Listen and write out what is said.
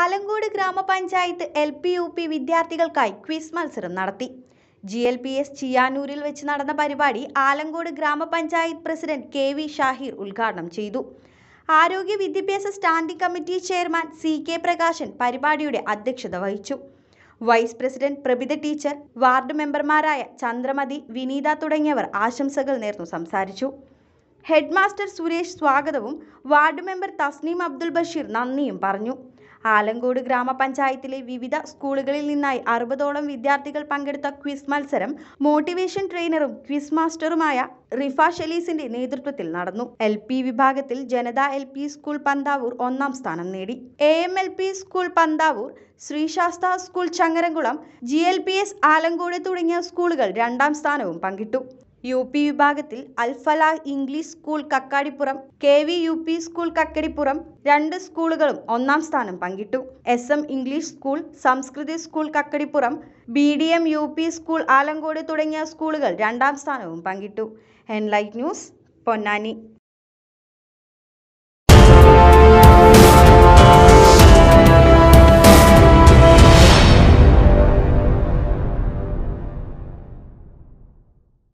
ആലങ്കോട് ഗ്രാമപഞ്ചായത്ത് L P U P വിദ്യാർത്ഥികൾക്കായി quiz മത്സരം നടത്തി ജി എൽ പി എസ് ചിയാനൂരിൽ വെച്ച് നടന്ന പരിപാടി ആലങ്കോട് ഗ്രാമപഞ്ചായത്ത് പ്രസിഡന്റ് കെ വി ഷാഹിർ ഉദ്ഘാടനം ചെയ്തു ആരോഗ്യ വിദ്യാഭ്യാസ standing committee chairman C K Prakashan പരിപാടിയുടെ അധ്യക്ഷത വഹിച്ചു vice president Prabhitha teacher ward മെമ്പർമാരായ ചന്ദ്രമതി വിനീത തുടങ്ങിയവർ ആശംസകൾ നേർന്നു സംസാരിച്ചു ഹെഡ്മാസ്റ്റർ സുരേഷ് സ്വാഗതവും വാർഡ് മെമ്പർ തസ്നീം അബ്ദുൽ ബഷീർ നന്ദിയും പറഞ്ഞു ആലങ്കോട് ഗ്രാമപഞ്ചായത്തിലെ വിവിധ സ്കൂളുകളിൽ നിന്നായി അറുപതോളം വിദ്യാർത്ഥികൾ പങ്കെടുത്ത ക്വിസ് മത്സരം മോട്ടിവേഷൻ ട്രെയിനറും ക്വിസ് മാസ്റ്ററുമായ റിഫ ഷെലീസിന്റെ നേതൃത്വത്തിൽ നടന്നു എൽ പി വിഭാഗത്തിൽ Janatha L P school Panthavoor ഒന്നാം സ്ഥാനം നേടി A M L P school Panthavoor Sreesastha school Changaramkulam G L P S Alankode തുടങ്ങിയ സ്കൂളുകൾ രണ്ടാം സ്ഥാനവും പങ്കിട്ടു യു പി വിഭാഗത്തിൽ Alfalah English school Kakkadippuram K V U P school Kakkadippuram രണ്ട് സ്കൂളുകളും ഒന്നാം സ്ഥാനം പങ്കിട്ടു S M English school Samskriti school Kakkadippuram B D M U P school Alankode തുടങ്ങിയ സ്കൂളുകൾ രണ്ടാം സ്ഥാനവും പങ്കിട്ടു ഹെൻലൈറ്റ് ന്യൂസ് പൊന്നാനി